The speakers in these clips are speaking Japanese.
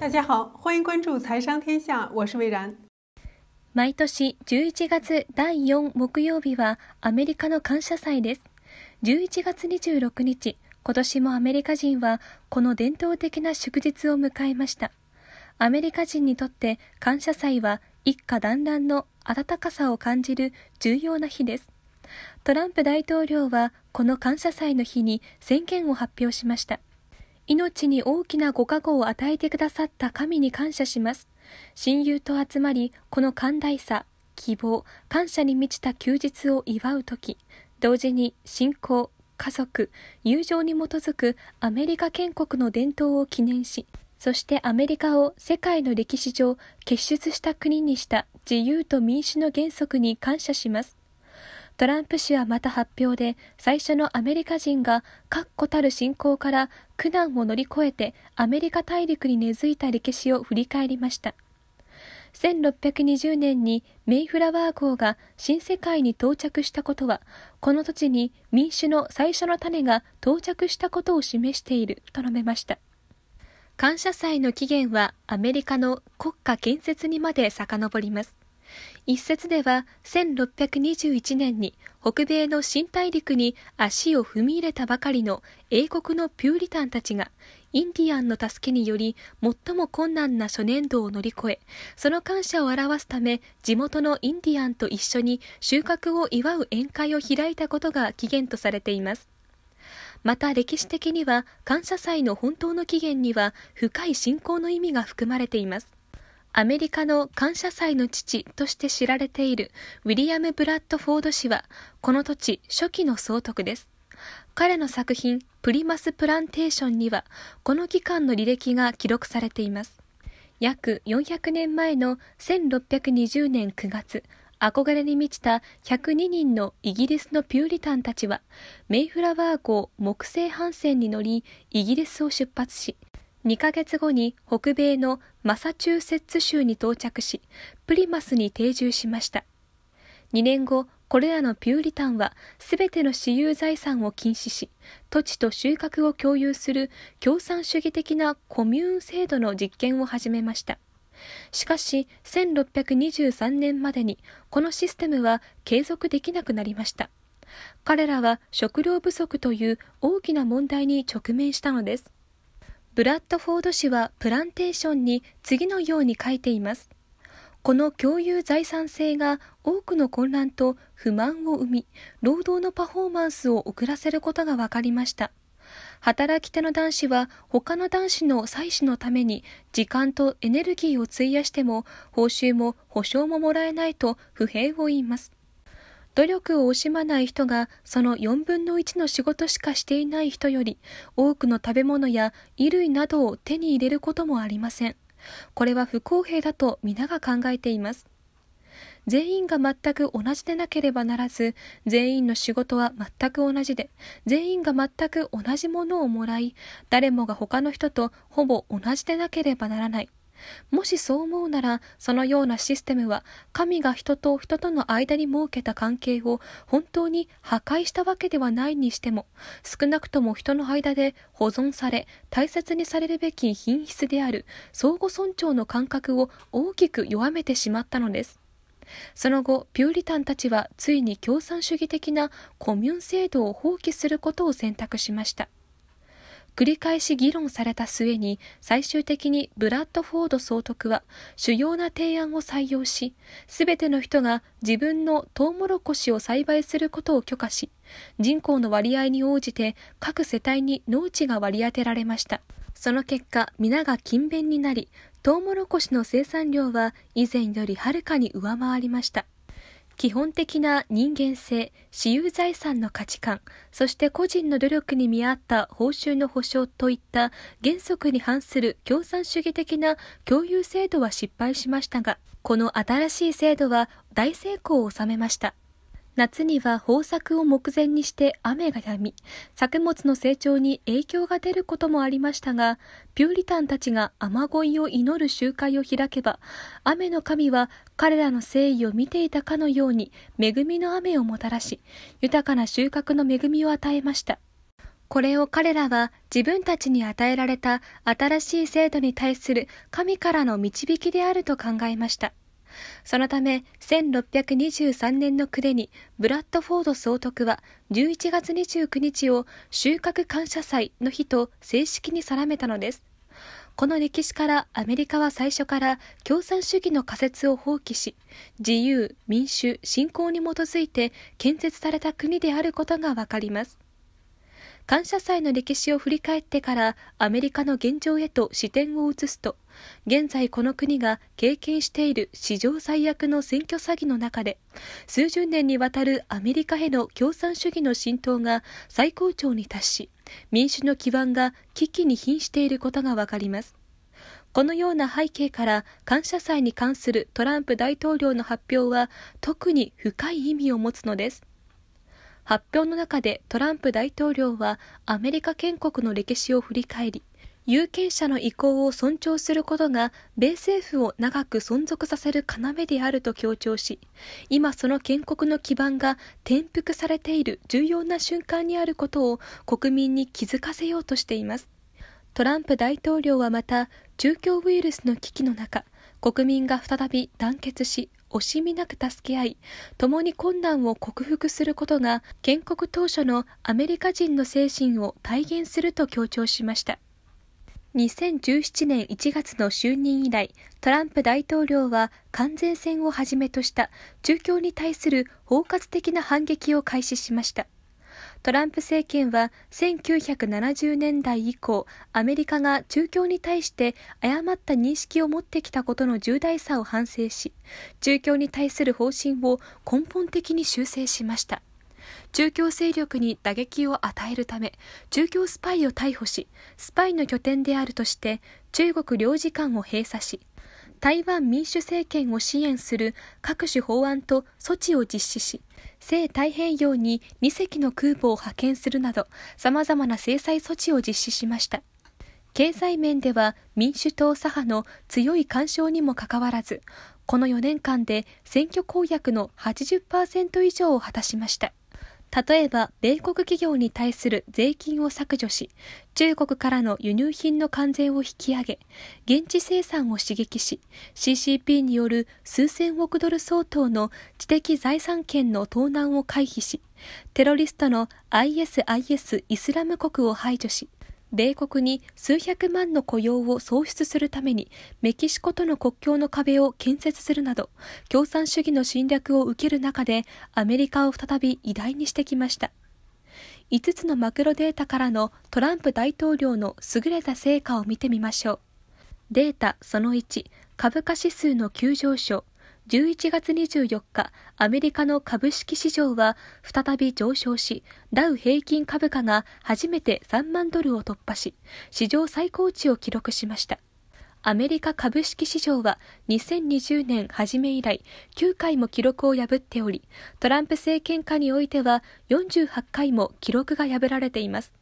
大家好，欢迎关注财商天下，我是魏然。毎年11月第4木曜日はアメリカの感謝祭です。11月26日、今年もアメリカ人はこの伝統的な祝日を迎えました。アメリカ人にとって感謝祭は一家団らんの温かさを感じる重要な日です。トランプ大統領はこの感謝祭の日に宣言を発表しました。命に大きなご加護を与えてくださった神に感謝します。親友と集まり、この寛大さ、希望、感謝に満ちた休日を祝う時、同時に信仰、家族、友情に基づくアメリカ建国の伝統を記念し、そしてアメリカを世界の歴史上結出した国にした自由と民主の原則に感謝します。トランプ氏はまた発表で、最初のアメリカ人が確固たる信仰から苦難を乗り越えてアメリカ大陸に根付いた歴史を振り返りました。1620年にメイフラワー号が新世界に到着したことは、この土地に民主の最初の種が到着したことを示していると述べました。感謝祭の起源はアメリカの国家建設にまで遡ります。一説では1621年に北米の新大陸に足を踏み入れたばかりの英国のピューリタンたちがインディアンの助けにより最も困難な初年度を乗り越えその感謝を表すため地元のインディアンと一緒に収穫を祝う宴会を開いたことが起源とされていますまた歴史的には感謝祭の本当の起源には深い信仰の意味が含まれていますアメリカの感謝祭の父として知られているウィリアム・ブラッドフォード氏は、この土地初期の総督です。彼の作品、プリマス・プランテーションには、この期間の履歴が記録されています。約400年前の1620年9月、憧れに満ちた102人のイギリスのピューリタンたちは、メイフラワー号木星帆船に乗り、イギリスを出発し、2ヶ月後に北米のマサチューセッツ州に到着し、プリマスに定住しました。2年後、これらのピューリタンは全ての私有財産を禁止し、土地と収穫を共有する共産主義的なコミューン制度の実験を始めました。しかし、1623年までにこのシステムは継続できなくなりました。彼らは食料不足という大きな問題に直面したのです。ブラッドフォード氏はプランテーションに次のように書いています。この共有財産性が多くの混乱と不満を生み、労働のパフォーマンスを遅らせることが分かりました。働き手の男子は他の男子の妻子のために時間とエネルギーを費やしても報酬も保証ももらえないと不平を言います。努力を惜しまない人がその4分の1の仕事しかしていない人より多くの食べ物や衣類などを手に入れることもありません。これは不公平だと皆が考えています。全員が全く同じでなければならず、全員の仕事は全く同じで、全員が全く同じものをもらい、誰もが他の人とほぼ同じでなければならない。もしそう思うなら、そのようなシステムは、神が人と人との間に設けた関係を本当に破壊したわけではないにしても、少なくとも人の間で保存され、大切にされるべき品質である相互尊重の感覚を大きく弱めてしまったのです。その後、ピューリタンたちはついに共産主義的なコミュン制度を放棄することを選択しました。繰り返し議論された末に最終的にブラッドフォード総督は主要な提案を採用し全ての人が自分のトウモロコシを栽培することを許可し人口の割合に応じて各世帯に農地が割り当てられましたその結果皆が勤勉になりトウモロコシの生産量は以前よりはるかに上回りました基本的な人間性、私有財産の価値観、そして個人の努力に見合った報酬の保障といった原則に反する共産主義的な共有制度は失敗しましたが、この新しい制度は大成功を収めました。夏には豊作を目前にして雨が止み、作物の成長に影響が出ることもありましたが、ピューリタンたちが雨乞いを祈る集会を開けば、雨の神は彼らの誠意を見ていたかのように恵みの雨をもたらし、豊かな収穫の恵みを与えました。これを彼らは自分たちに与えられた新しい制度に対する神からの導きであると考えました。そのため、1623年の暮れにブラッドフォード総督は11月29日を収穫感謝祭の日と正式に定めたのです。この歴史からアメリカは最初から共産主義の仮説を放棄し、自由、民主、信仰に基づいて建設された国であることがわかります。感謝祭の歴史を振り返ってからアメリカの現状へと視点を移すと、現在この国が経験している史上最悪の選挙詐欺の中で、数十年にわたるアメリカへの共産主義の浸透が最高潮に達し、民主の基盤が危機に瀕していることがわかります。このような背景から感謝祭に関するトランプ大統領の発表は特に深い意味を持つのです。発表の中でトランプ大統領はアメリカ建国の歴史を振り返り、有権者の意向を尊重することが米政府を長く存続させる要であると強調し今その建国の基盤が転覆されている重要な瞬間にあることを国民に気づかせようとしていますトランプ大統領はまた中共ウイルスの危機の中国民が再び団結し惜しみなく助け合い共に困難を克服することが建国当初のアメリカ人の精神を体現すると強調しました2017年1月の就任以来、トランプ大統領は完全戦をはじめとした中共に対する包括的な反撃を開始しました。トランプ政権は1970年代以降、アメリカが中共に対して誤った認識を持ってきたことの重大さを反省し、中共に対する方針を根本的に修正しました。中共勢力に打撃を与えるため、中共スパイを逮捕し、スパイの拠点であるとして、中国領事館を閉鎖し、台湾民主政権を支援する各種法案と措置を実施し、西太平洋に2隻の空母を派遣するなど、様々な制裁措置を実施しました。経済面では民主党左派の強い干渉にもかかわらず、この4年間で選挙公約の80%以上を果たしました。例えば、米国企業に対する税金を削除し、中国からの輸入品の関税を引き上げ、現地生産を刺激し、CCP による数千億ドル相当の知的財産権の盗難を回避し、テロリストの ISIS イスラム国を排除し、米国に数百万の雇用を創出するためにメキシコとの国境の壁を建設するなど共産主義の侵略を受ける中でアメリカを再び偉大にしてきました5つのマクロデータからのトランプ大統領の優れた成果を見てみましょうデータその1株価指数の急上昇11月24日、アメリカの株式市場は再び上昇し、ダウ平均株価が初めて3万ドルを突破し、史上最高値を記録しました。アメリカ株式市場は2020年初め以来9回も記録を破っており、トランプ政権下においては48回も記録が破られています。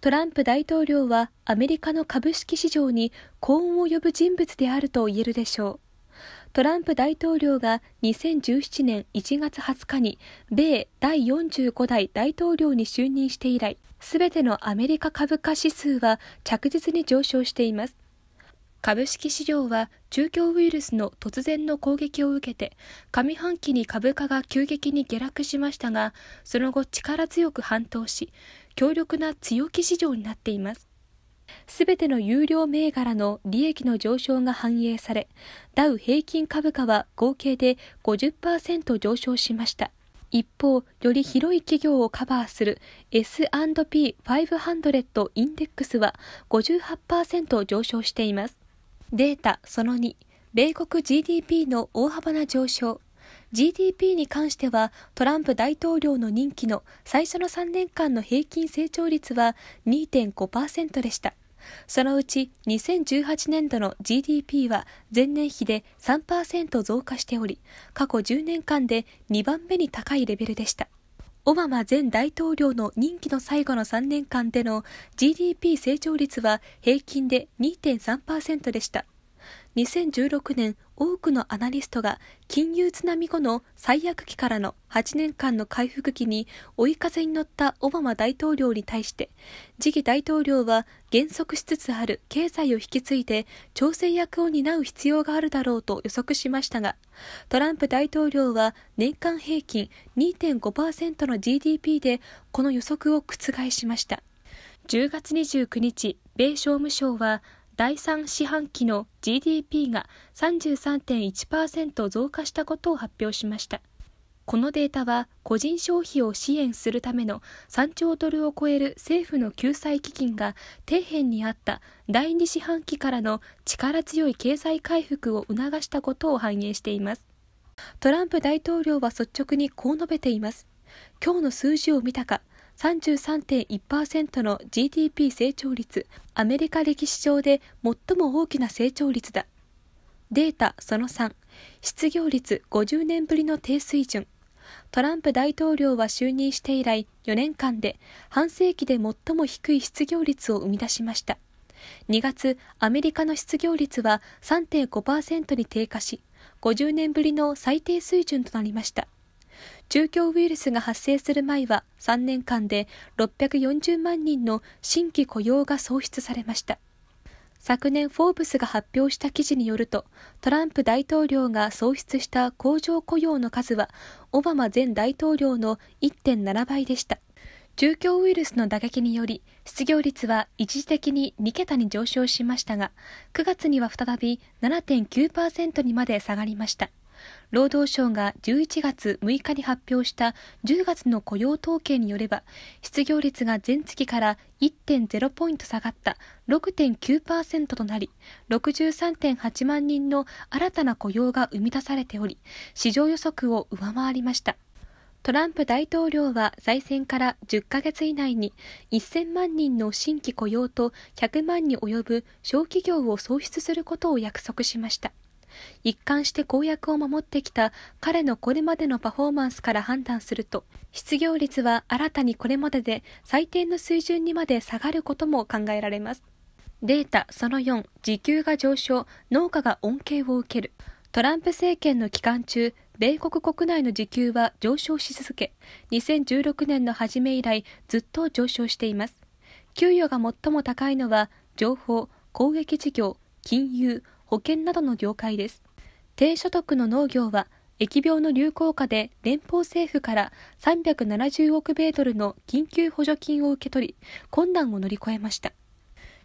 トランプ大統領はアメリカの株式市場に幸運を呼ぶ人物であると言えるでしょう。トランプ大統領が2017年1月20日に米第45代大統領に就任して以来、すべてのアメリカ株価指数は着実に上昇しています。株式市場は中共ウイルスの突然の攻撃を受けて上半期に株価が急激に下落しましたがその後力強く反動し強力な強気市場になっていますすべての有料銘柄の利益の上昇が反映され、ダウ平均株価は合計で50%上昇しました。一方、より広い企業をカバーする S&P500 インデックスは58%上昇しています。データその2、米国 GDP の大幅な上昇。GDP に関してはトランプ大統領の任期の最初の3年間の平均成長率は2.5%でした。そのうち2018年度の GDP は前年比で3%増加しており、過去10年間で2番目に高いレベルでした。オバマ前大統領の任期の最後の3年間での GDP 成長率は平均で2.3%でした。2016年多くのアナリストが金融津波後の最悪期からの8年間の回復期に追い風に乗ったオバマ大統領に対して次期大統領は減速しつつある経済を引き継いで調整役を担う必要があるだろうと予測しましたがトランプ大統領は年間平均2.5%の GDP でこの予測を覆しました10月29日米商務省は第3四半期の GDP が33.1%増加したことを発表しましたこのデータは個人消費を支援するための3兆ドルを超える政府の救済基金が底辺にあった第2四半期からの力強い経済回復を促したことを反映していますトランプ大統領は率直にこう述べています今日の数字を見たか33.1%の GDP 成長率、アメリカ歴史上で最も大きな成長率だ。データその3、失業率50年ぶりの低水準。トランプ大統領は就任して以来4年間で半世紀で最も低い失業率を生み出しました。2月、アメリカの失業率は3.5%に低下し、50年ぶりの最低水準となりました。中共ウイルスが発生する前は3年間で640万人の新規雇用が創出されました。昨年フォーブスが発表した記事によるとトランプ大統領が創出した工場雇用の数はオバマ前大統領の1.7倍でした中共ウイルスの打撃により失業率は一時的に2桁に上昇しましたが9月には再び7.9%にまで下がりました労働省が11月6日に発表した10月の雇用統計によれば、失業率が前月から1.0ポイント下がった6.9%となり、63.8万人の新たな雇用が生み出されており、市場予測を上回りました。トランプ大統領は再選から10ヶ月以内に1000万人の新規雇用と100万に及ぶ小企業を創出することを約束しました。一貫して公約を守ってきた彼のこれまでのパフォーマンスから判断すると、失業率は新たにこれまでで最低の水準にまで下がることも考えられます。データその4、時給が上昇、農家が恩恵を受ける。トランプ政権の期間中、米国国内の時給は上昇し続け、2016年の初め以来ずっと上昇しています。給与が最も高いのは、情報、攻撃事業、金融、保険などの業界です。低所得の農業は、疫病の流行下で連邦政府から370億米ドルの緊急補助金を受け取り、困難を乗り越えました。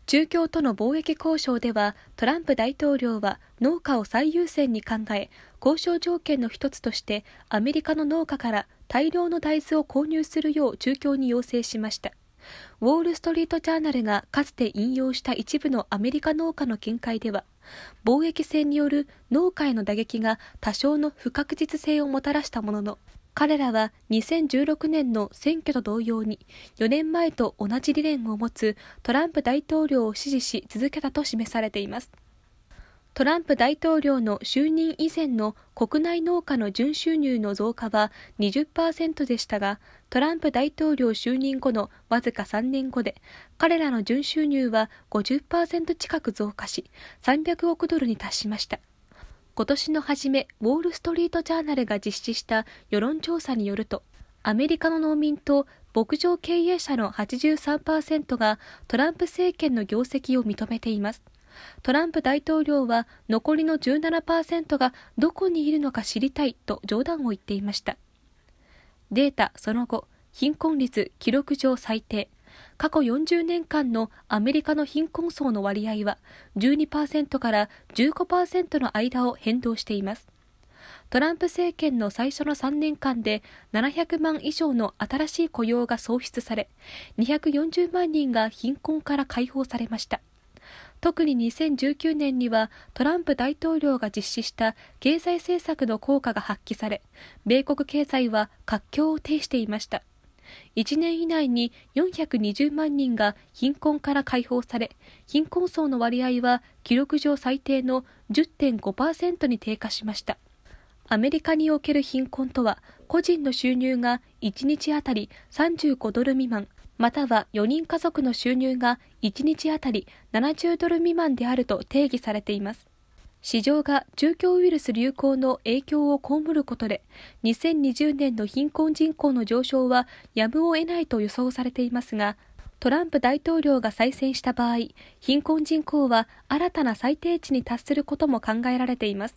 中共との貿易交渉ではトランプ大統領は農家を最優先に考え交渉条件の一つとしてアメリカの農家から大量の大豆を購入するよう中共に要請しましたウォール・ストリート・ジャーナルがかつて引用した一部のアメリカ農家の見解では貿易戦による農家への打撃が多少の不確実性をもたらしたものの、彼らは2016年の選挙と同様に4年前と同じ理念を持つトランプ大統領を支持し続けたと示されています。トランプ大統領の就任以前の国内農家の純収入の増加は20%でしたが、トランプ大統領就任後のわずか3年後で、彼らの純収入は50%近く増加し、300億ドルに達しました。今年の初め、ウォール・ストリート・ジャーナルが実施した世論調査によると、アメリカの農民と牧場経営者の83%がトランプ政権の業績を認めています。トランプ大統領は残りの17%がどこにいるのか知りたいと冗談を言っていました。データその後、貧困率記録上最低。過去40年間のアメリカの貧困層の割合は12%から15%の間を変動しています。トランプ政権の最初の3年間で700万以上の新しい雇用が創出され、240万人が貧困から解放されました。特に2019年にはトランプ大統領が実施した経済政策の効果が発揮され、米国経済は活況を呈していました。1年以内に420万人が貧困から解放され、貧困層の割合は記録上最低の10.5%に低下しました。アメリカにおける貧困とは、個人の収入が1日あたり35ドル未満、または4人家族の収入が1日あたり70ドル未満であると定義されています。市場が中共ウイルス流行の影響を被ることで、2020年の貧困人口の上昇はやむを得ないと予想されていますが、トランプ大統領が再選した場合、貧困人口は新たな最低値に達することも考えられています。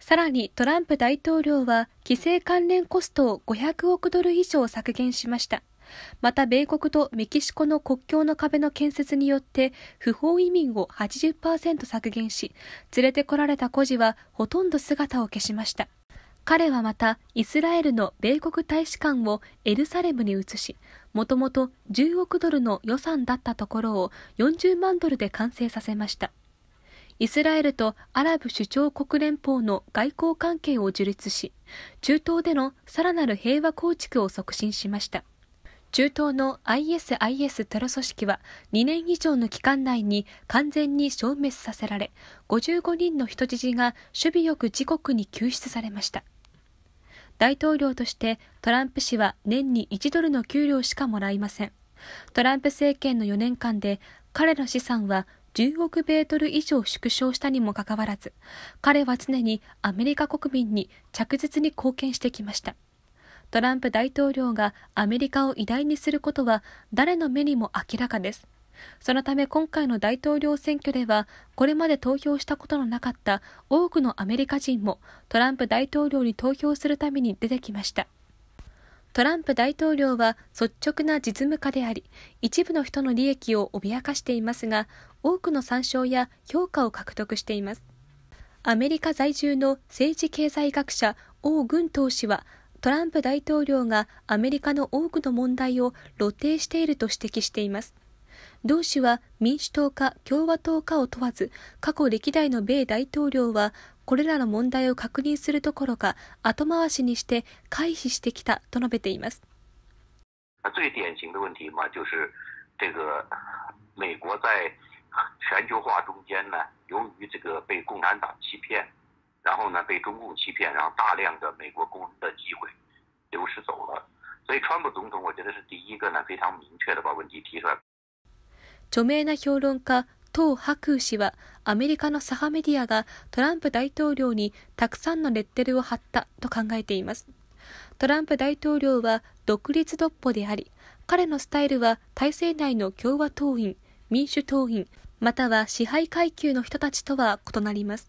さらにトランプ大統領は規制関連コストを500億ドル以上削減しました。また米国とメキシコの国境の壁の建設によって不法移民を80%削減し、連れてこられた孤児はほとんど姿を消しました。彼はまたイスラエルの米国大使館をエルサレムに移し、もともと10億ドルの予算だったところを40万ドルで完成させました。イスラエルとアラブ首長国連邦の外交関係を樹立し、中東でのさらなる平和構築を促進しました。中東の ISIS テロ組織は2年以上の期間内に完全に消滅させられ55人の人質が守備よく自国に救出されました大統領としてトランプ氏は年に1ドルの給料しかもらいませんトランプ政権の4年間で彼の資産は10億ベートル以上縮小したにもかかわらず彼は常にアメリカ国民に着実に貢献してきましたトランプ大統領がアメリカを偉大にすることは誰の目にも明らかです。そのため今回の大統領選挙では、これまで投票したことのなかった多くのアメリカ人もトランプ大統領に投票するために出てきました。トランプ大統領は率直な実務家であり、一部の人の利益を脅かしていますが、多くの参照や評価を獲得しています。アメリカ在住の政治経済学者王軍東氏はトランプ大統領がアメリカの多くの問題を露呈していると指摘しています。同氏は民主党か共和党かを問わず、過去歴代の米大統領はこれらの問題を確認するどころか後回しにして回避してきたと述べています。最典型の問題嘛，就是这个美国在全球化中间呢，由于这个被共产党欺骗。然后呢被中共欺骗，然后大量的美国工人的机会流失走了。所以，川普总统我觉得是第一个呢非常明确的把问题提出来。著名な評論家唐白氏はアメリカの左派メディアがトランプ大統領にたくさんのレッテルを貼ったと考えていますトランプ大統領は独立独歩であり彼のスタイルは体制内の共和党員民主党員または支配階級の人たちとは異なります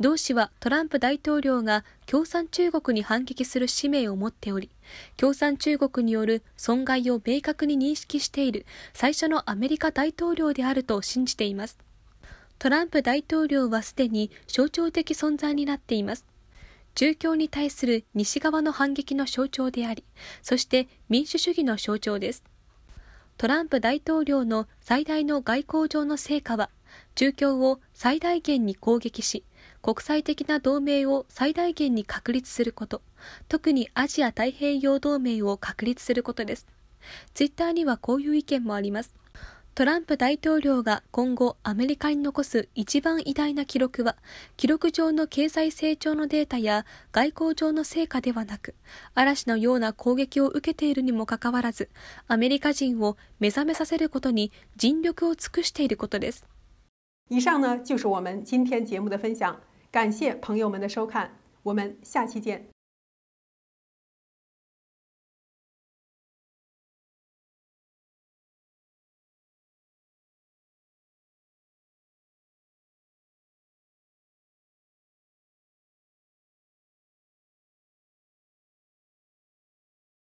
同氏はトランプ大統領が共産中国に反撃する使命を持っており、共産中国による損害を明確に認識している最初のアメリカ大統領であると信じています。トランプ大統領はすでに象徴的存在になっています。中共に対する西側の反撃の象徴であり、そして民主主義の象徴です。トランプ大統領の最大の外交上の成果は、中共を最大限に攻撃し、国際的な同盟を最大限に確立すること、特にアジア太平洋同盟を確立することです。ツイッターにはこういう意見もあります。トランプ大統領が今後アメリカに残す一番偉大な記録は、記録上の経済成長のデータや外交上の成果ではなく、嵐のような攻撃を受けているにもかかわらず、アメリカ人を目覚めさせることに尽力を尽くしていることです。以上呢就是我们今天节目的分享。感谢朋友们的收看，我们下期见。